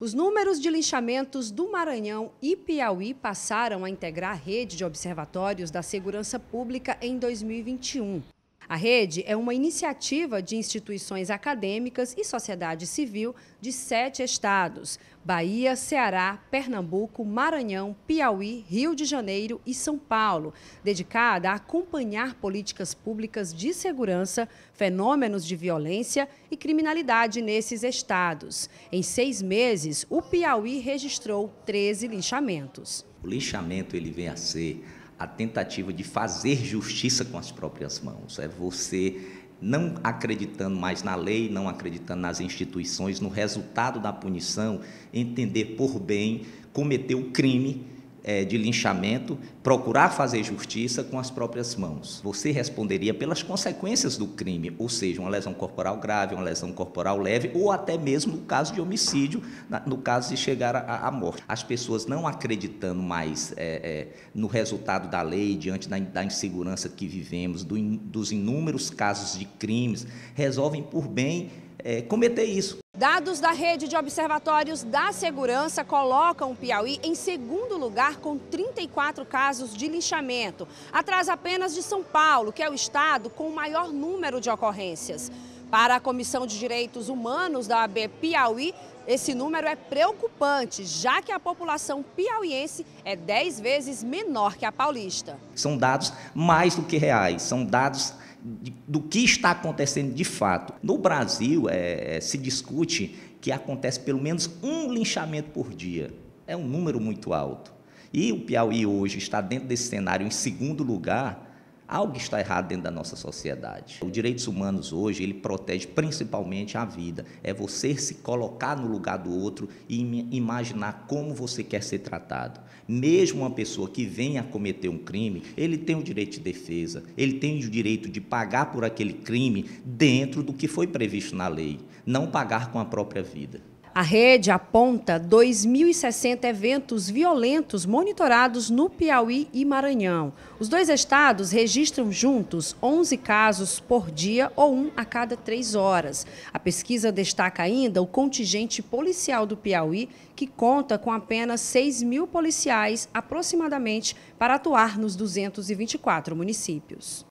Os números de linchamentos do Maranhão e Piauí passaram a integrar a rede de observatórios da segurança pública em 2021. A rede é uma iniciativa de instituições acadêmicas e sociedade civil de sete estados: Bahia, Ceará, Pernambuco, Maranhão, Piauí, Rio de Janeiro e São Paulo, dedicada a acompanhar políticas públicas de segurança, fenômenos de violência e criminalidade nesses estados. Em seis meses, o Piauí registrou 13 linchamentos. O linchamento ele vem a ser a tentativa de fazer justiça com as próprias mãos, é você não acreditando mais na lei, não acreditando nas instituições, no resultado da punição, entender por bem cometer o crime é, de linchamento, procurar fazer justiça com as próprias mãos. Você responderia pelas consequências do crime, ou seja, uma lesão corporal grave, uma lesão corporal leve, ou até mesmo no caso de homicídio, na, no caso de chegar à morte. As pessoas não acreditando mais é, é, no resultado da lei, diante da, da insegurança que vivemos, do, dos inúmeros casos de crimes, resolvem por bem é, cometer isso. Dados da rede de observatórios da segurança colocam o Piauí em segundo lugar com 34 casos de linchamento, atrás apenas de São Paulo, que é o estado com o maior número de ocorrências. Para a Comissão de Direitos Humanos da AB Piauí, esse número é preocupante, já que a população piauiense é 10 vezes menor que a paulista. São dados mais do que reais, são dados do que está acontecendo de fato. No Brasil, é, é, se discute que acontece pelo menos um linchamento por dia. É um número muito alto. E o Piauí hoje está dentro desse cenário em segundo lugar Algo está errado dentro da nossa sociedade. Os direitos humanos hoje, ele protege principalmente a vida. É você se colocar no lugar do outro e imaginar como você quer ser tratado. Mesmo uma pessoa que venha a cometer um crime, ele tem o direito de defesa, ele tem o direito de pagar por aquele crime dentro do que foi previsto na lei, não pagar com a própria vida. A rede aponta 2.060 eventos violentos monitorados no Piauí e Maranhão. Os dois estados registram juntos 11 casos por dia ou um a cada três horas. A pesquisa destaca ainda o contingente policial do Piauí, que conta com apenas 6 mil policiais aproximadamente para atuar nos 224 municípios.